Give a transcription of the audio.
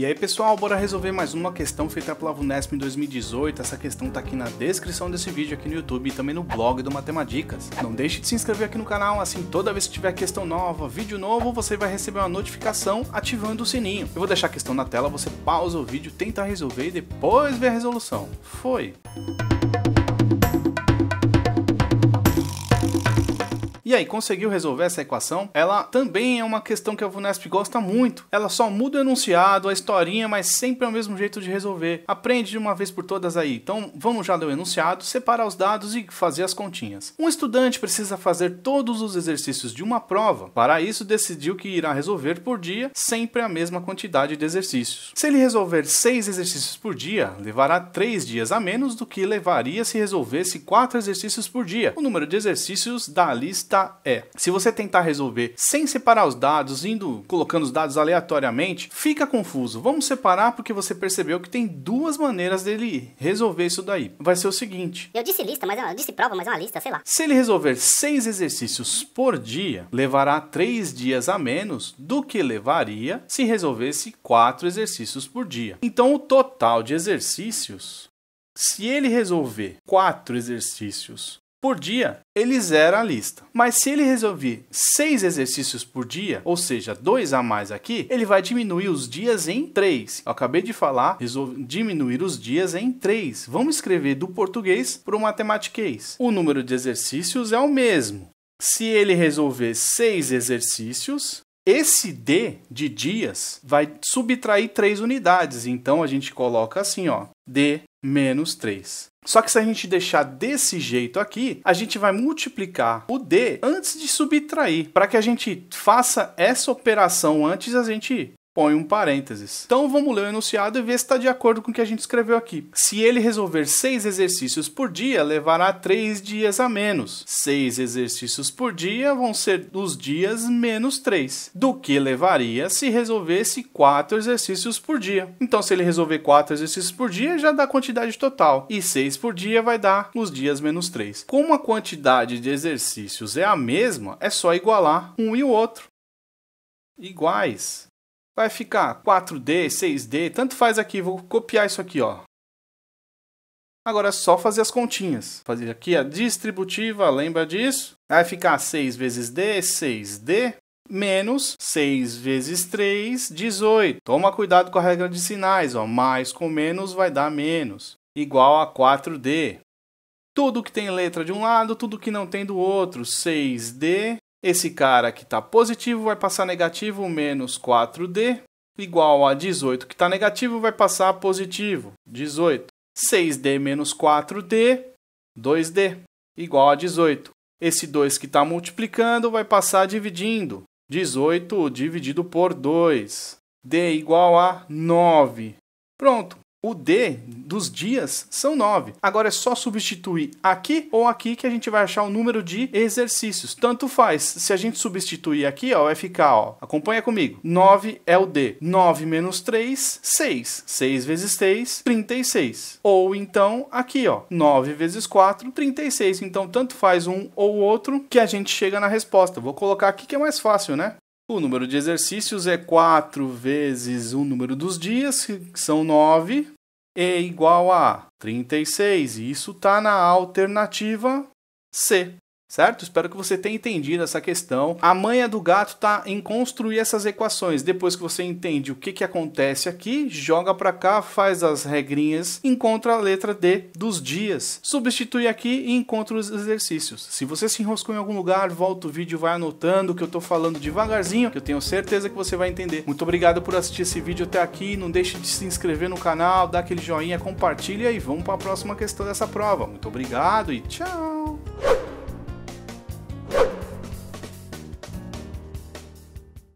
E aí pessoal, bora resolver mais uma questão feita pela Vunesp em 2018. Essa questão tá aqui na descrição desse vídeo aqui no YouTube e também no blog do Matemáticas. Não deixe de se inscrever aqui no canal, assim toda vez que tiver questão nova, vídeo novo, você vai receber uma notificação ativando o sininho. Eu vou deixar a questão na tela, você pausa o vídeo, tenta resolver e depois vê a resolução. Foi! E aí, conseguiu resolver essa equação? Ela também é uma questão que a Vunesp gosta muito. Ela só muda o enunciado, a historinha, mas sempre é o mesmo jeito de resolver. Aprende de uma vez por todas aí. Então, vamos já ler o enunciado, separar os dados e fazer as continhas. Um estudante precisa fazer todos os exercícios de uma prova. Para isso, decidiu que irá resolver por dia sempre a mesma quantidade de exercícios. Se ele resolver seis exercícios por dia, levará três dias a menos do que levaria se resolvesse quatro exercícios por dia. O número de exercícios da lista é: se você tentar resolver sem separar os dados, indo colocando os dados aleatoriamente, fica confuso. Vamos separar porque você percebeu que tem duas maneiras dele resolver isso daí. Vai ser o seguinte: Eu disse lista, mas é eu disse prova, mas é uma lista, sei lá. Se ele resolver seis exercícios por dia, levará três dias a menos do que levaria se resolvesse quatro exercícios por dia. Então, o total de exercícios se ele resolver quatro exercícios por dia, ele zera a lista. Mas se ele resolver seis exercícios por dia, ou seja, dois a mais aqui, ele vai diminuir os dias em três. Eu acabei de falar, diminuir os dias em três. Vamos escrever do português para o matematiquês. O número de exercícios é o mesmo. Se ele resolver seis exercícios, esse D de dias vai subtrair três unidades. Então a gente coloca assim, ó, d menos 3. Só que se a gente deixar desse jeito aqui, a gente vai multiplicar o D antes de subtrair, para que a gente faça essa operação antes a gente põe um parênteses. Então vamos ler o enunciado e ver se está de acordo com o que a gente escreveu aqui. Se ele resolver seis exercícios por dia, levará três dias a menos. Seis exercícios por dia vão ser os dias menos três, do que levaria se resolvesse quatro exercícios por dia. Então, se ele resolver quatro exercícios por dia, já dá a quantidade total. E seis por dia vai dar os dias menos três. Como a quantidade de exercícios é a mesma, é só igualar um e o outro. Iguais vai ficar 4D, 6D, tanto faz aqui, vou copiar isso aqui, ó. Agora é só fazer as continhas. Fazer aqui a distributiva, lembra disso? Vai ficar 6 vezes D, 6D, menos 6 vezes 3, 18. Toma cuidado com a regra de sinais, ó. mais com menos vai dar menos, igual a 4D. Tudo que tem letra de um lado, tudo que não tem do outro. 6D esse cara que está positivo vai passar negativo menos 4D, igual a 18 que está negativo, vai passar positivo, 18. 6D menos 4D, 2D, igual a 18. Esse 2 que está multiplicando vai passar dividindo, 18 dividido por 2. D igual a 9. Pronto, o D dos dias são 9. Agora é só substituir aqui ou aqui que a gente vai achar o número de exercícios. Tanto faz. Se a gente substituir aqui, ó, vai ficar, ó. Acompanha comigo. 9 é o D. 9 menos 3, 6. 6 vezes 3, 36. Ou então aqui, ó. 9 vezes 4, 36. Então tanto faz um ou outro que a gente chega na resposta. Vou colocar aqui que é mais fácil, né? O número de exercícios é 4 vezes o número dos dias, que são 9, é igual a 36. E isso está na alternativa C certo? Espero que você tenha entendido essa questão. A manha do gato está em construir essas equações. Depois que você entende o que, que acontece aqui, joga para cá, faz as regrinhas, encontra a letra D dos dias, substitui aqui e encontra os exercícios. Se você se enroscou em algum lugar, volta o vídeo, vai anotando que eu estou falando devagarzinho, que eu tenho certeza que você vai entender. Muito obrigado por assistir esse vídeo até aqui. Não deixe de se inscrever no canal, dá aquele joinha, compartilha e vamos para a próxima questão dessa prova. Muito obrigado e tchau!